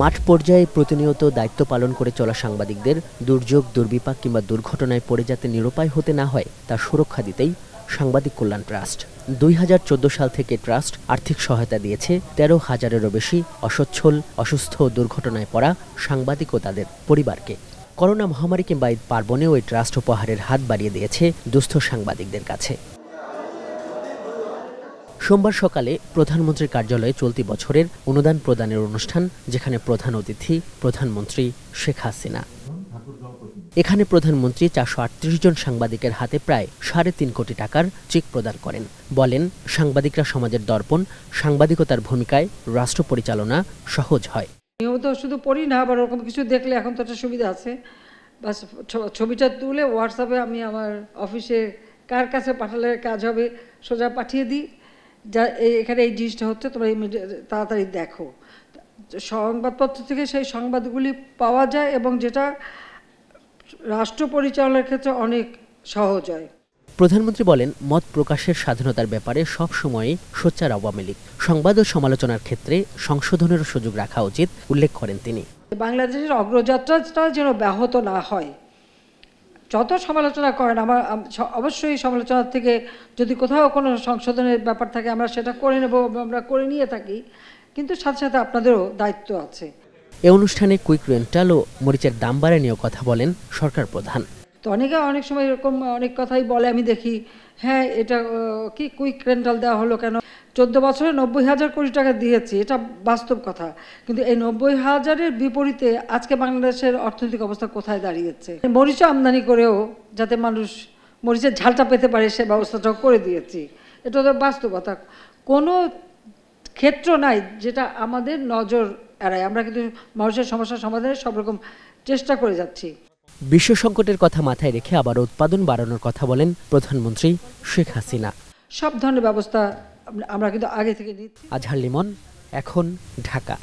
মাঠ পর্যায়ে প্রতিনিয়ত দায়িত্ব পালন করে চলা সাংবাদিকদের দুর্যোগ দুর্বিপাক কিংবা দুর্ঘটনায় পড়ে যাতে নিরুপায় হতে না হয় তা সুরক্ষা দিতেই সাংবাদিক কল্যাণ ট্রাস্ট দুই সাল থেকে ট্রাস্ট আর্থিক সহায়তা দিয়েছে তেরো হাজারেরও বেশি অসচ্ছল অসুস্থ দুর্ঘটনায় পড়া সাংবাদিক ও তাদের পরিবারকে করোনা মহামারী কিংবা এই পার্বণেও ওই ট্রাস্ট উপহারের হাত বাড়িয়ে দিয়েছে দুস্থ সাংবাদিকদের কাছে সোমবার সকালে প্রধানমন্ত্রীর কার্যালয়ে চলতি বছরের অনুদান প্রদানের অনুষ্ঠান যেখানে প্রধান অতিথি প্রধানমন্ত্রী শেখ হাসিনা এখানে প্রধানমন্ত্রী চারশো আটত্রিশ জন সাংবাদিকের হাতে প্রায় সাড়ে তিন কোটি টাকার চেক প্রদান করেন বলেন সাংবাদিকরা সমাজের দর্পণ সাংবাদিকতার ভূমিকায় রাষ্ট্র পরিচালনা সহজ হয় নিয়মিত শুধু পড়ি না আবার ওরকম কিছু দেখলে এখন তো একটা সুবিধা আছে বাস ছবিটা তুলে হোয়াটসঅ্যাপে আমি আমার অফিসে কার কাছে পাঠালে কাজ হবে সোজা পাঠিয়ে দিই যা এখানে এই জিনিসটা হচ্ছে তোমরা তাড়াতাড়ি দেখো সংবাদপত্র থেকে সেই সংবাদগুলি পাওয়া যায় এবং যেটা রাষ্ট্র পরিচালনার ক্ষেত্রে অনেক সহজ হয় প্রধানমন্ত্রী বলেন মত প্রকাশের স্বাধীনতার ব্যাপারে সব সময় সোচ্চার আওয়ামী লীগ সংবাদ ও সমালোচনার ক্ষেত্রে সংশোধনের সুযোগ রাখা উচিত উল্লেখ করেন তিনি বাংলাদেশের অগ্রযাত্রাটা যেন ব্যাহত না হয় যত সমালোচনা করেন আমার অবশ্যই সমালোচনা থেকে যদি কোথাও কোনো সংশোধনের ব্যাপার থাকে আমরা সেটা করে নেব আমরা করে নিয়ে থাকি কিন্তু সাথে সাথে আপনাদেরও দায়িত্ব আছে এ অনুষ্ঠানে কুইক রেন্টাল ও মরিচের দাম বাড়া নিয়েও কথা বলেন সরকার প্রধান তো অনেকে অনেক সময় এরকম অনেক কথাই বলে আমি দেখি হ্যাঁ এটা কি কুইক রেন্টাল দেওয়া হলো কেন চোদ্দ বছরে নব্বই হাজার কোটি টাকা দিয়েছি এটা বাস্তব কথা কিন্তু এই নব্বই হাজারের বিপরীতে আজকে বাংলাদেশের অর্থনৈতিক অবস্থা কোথায় দাঁড়িয়েছে মরিচ আমদানি করেও যাতে মানুষ মরিচের ঝালটা পেতে পারে সে ব্যবস্থাটাও করে দিয়েছি এটা তো বাস্তবতা কোনো ক্ষেত্র নাই যেটা আমাদের নজর এড়ায় আমরা কিন্তু মানুষের সমস্যা সমাধানে সব রকম চেষ্টা করে যাচ্ছি বিশ্ব সংকটের কথা মাথায় রেখে আবার উৎপাদন বাড়ানোর কথা বলেন প্রধানমন্ত্রী শেখ হাসিনা সব ধরনের ব্যবস্থা আমরা কিন্তু আগে থেকে নিচ্ছি আজহার লিমন এখন ঢাকা